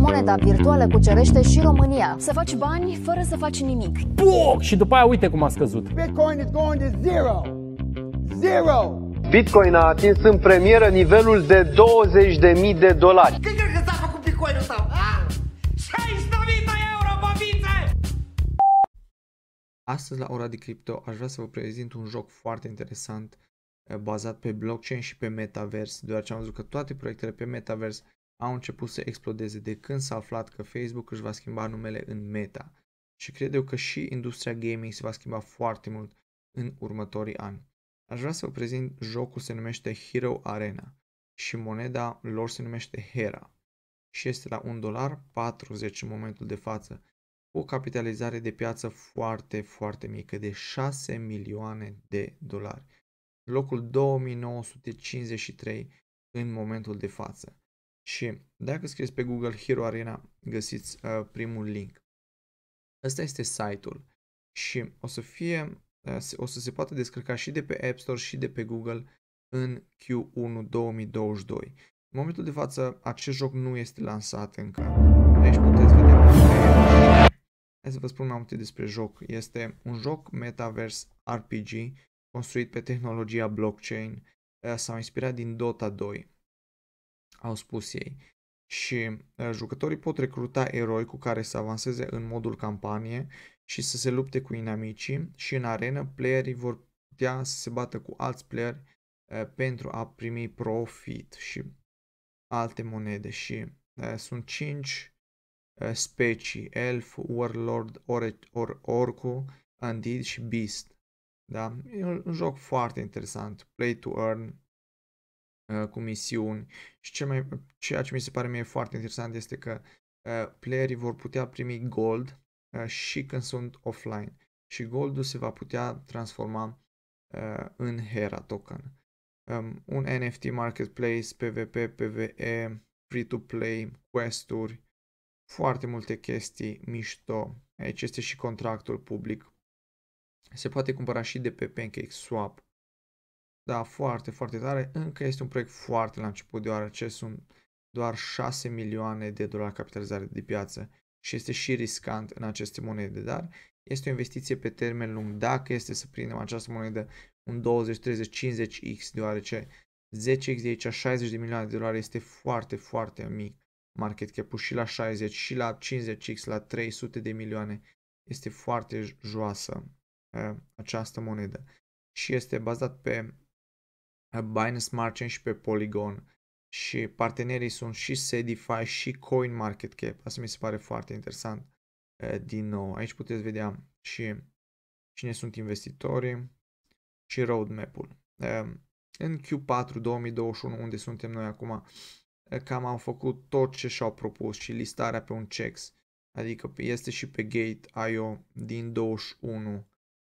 moneda virtuală cucerește și România. Să faci bani fără să faci nimic. Puh! Și după aia uite cum a scăzut. Bitcoin is going to zero. Zero! Bitcoin a atins în premieră nivelul de 20.000 de dolari. Când crezi că s-a făcut Bitcoinul tău? Astăzi la ora de cripto aș vrea să vă prezint un joc foarte interesant eh, bazat pe blockchain și pe metavers, deoarece am văzut că toate proiectele pe metavers au început să explodeze de când s-a aflat că Facebook își va schimba numele în Meta și cred eu că și industria gaming se va schimba foarte mult în următorii ani. Aș vrea să vă prezint jocul se numește Hero Arena și moneda lor se numește Hera și este la 1 dolar 40 în momentul de față, cu o capitalizare de piață foarte, foarte mică de 6 milioane de dolari. Locul 2953 în momentul de față. Și dacă scrieți pe Google Hero Arena, găsiți uh, primul link. Ăsta este site-ul și o să fie uh, o să se poată descărca și de pe App Store și de pe Google în Q1 2022. În momentul de față, acest joc nu este lansat încă. Aici puteți vedea Hai să vă spun mai multe despre joc. Este un joc metaverse RPG construit pe tehnologia blockchain. Uh, S-a inspirat din Dota 2 au spus ei. Și uh, jucătorii pot recruta eroi cu care să avanseze în modul campanie și să se lupte cu inamicii și în arenă playerii vor putea să se bată cu alți playeri uh, pentru a primi profit și alte monede și uh, sunt 5 specii, elf, warlord, or, or, orcu, undead și beast. Da? E un, un joc foarte interesant, play to earn, Uh, cu misiuni și ce mai, ceea ce mi se pare mie foarte interesant este că uh, playerii vor putea primi gold uh, și când sunt offline și goldul se va putea transforma în Hera token. Um, un NFT marketplace, PVP, PVE, free-to-play, questuri, foarte multe chestii mișto. Aici este și contractul public. Se poate cumpăra și de pe PancakeSwap. Da, foarte, foarte tare. Încă este un proiect foarte la început, deoarece sunt doar 6 milioane de dolari capitalizare de piață și este și riscant în aceste monede, dar este o investiție pe termen lung dacă este să prindem această monedă un 20, 30, 50x, deoarece 10x de aici, 60 de milioane de dolari este foarte, foarte mic market cap și la 60 și la 50x, la 300 de milioane. Este foarte joasă eh, această monedă și este bazat pe Binance Smart Chain și pe Polygon și partenerii sunt și Sedify și CoinMarketCap. Asta mi se pare foarte interesant. Din nou, aici puteți vedea și cine sunt investitorii și roadmap-ul. În Q4 2021, unde suntem noi acum, cam am făcut tot ce și-au propus și listarea pe un CEX, adică este și pe gate IO din 21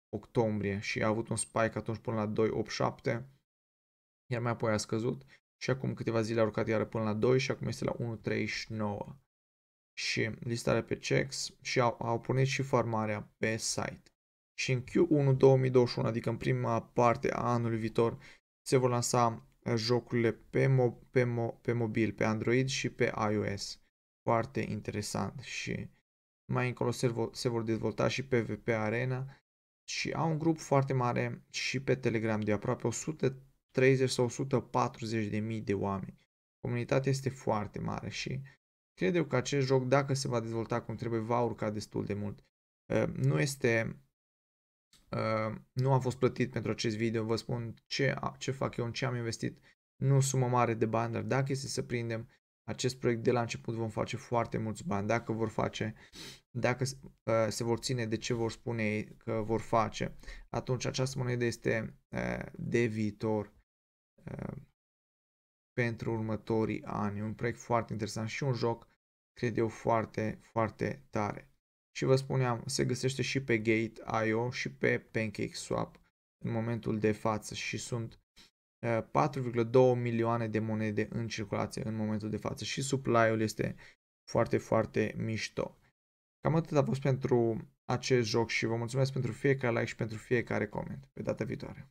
octombrie și a avut un spike atunci până la 287 iar mai apoi a scăzut și acum câteva zile a urcat iară până la 2 și acum este la 1.39. Și listarea pe checks și au, au pornit și farmarea pe site. Și în Q1 2021, adică în prima parte a anului viitor, se vor lansa uh, jocurile pe, mo- pe, mo- pe mobil, pe Android și pe iOS. Foarte interesant și mai încolo se, vor, se vor dezvolta și PvP Arena și au un grup foarte mare și pe Telegram de aproape 100 30 sau 140 de mii de oameni. Comunitatea este foarte mare și cred eu că acest joc, dacă se va dezvolta cum trebuie, va urca destul de mult. Ă, nu este... Ă, nu am fost plătit pentru acest video, vă spun ce, ce fac eu, în ce am investit. Nu sumă mare de bani, dar dacă este să prindem acest proiect de la început vom face foarte mulți bani, dacă vor face, dacă ă, se vor ține de ce vor spune ei că vor face, atunci această monedă este de viitor Ehm, pentru următorii ani. Un proiect foarte interesant și un joc, cred eu, foarte, foarte tare. Și vă spuneam, se găsește și pe Gate.io și pe PancakeSwap în momentul de față și sunt 4,2 eh, milioane de monede în circulație în momentul de față și supply-ul este foarte, foarte mișto. Cam atât a fost pentru acest joc și vă mulțumesc pentru fiecare like și pentru fiecare coment. Pe data viitoare!